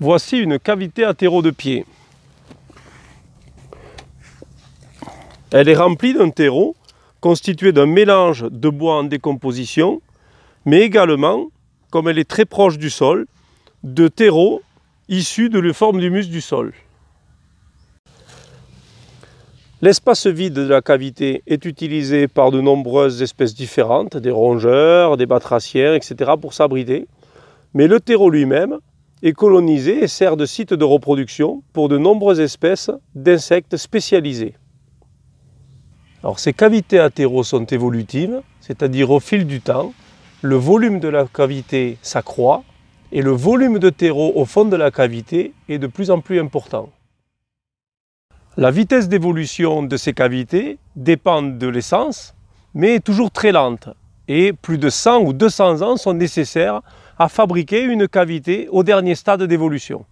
Voici une cavité à terreau de pied. Elle est remplie d'un terreau constitué d'un mélange de bois en décomposition, mais également, comme elle est très proche du sol, de terreau issu de la forme d'humus du sol. L'espace vide de la cavité est utilisé par de nombreuses espèces différentes, des rongeurs, des batraciens, etc., pour s'abriter. Mais le terreau lui-même est colonisée et sert de site de reproduction pour de nombreuses espèces d'insectes spécialisés. ces cavités terreaux sont évolutives, c'est-à-dire au fil du temps, le volume de la cavité s'accroît et le volume de terreau au fond de la cavité est de plus en plus important. La vitesse d'évolution de ces cavités dépend de l'essence, mais est toujours très lente, et plus de 100 ou 200 ans sont nécessaires à fabriquer une cavité au dernier stade d'évolution.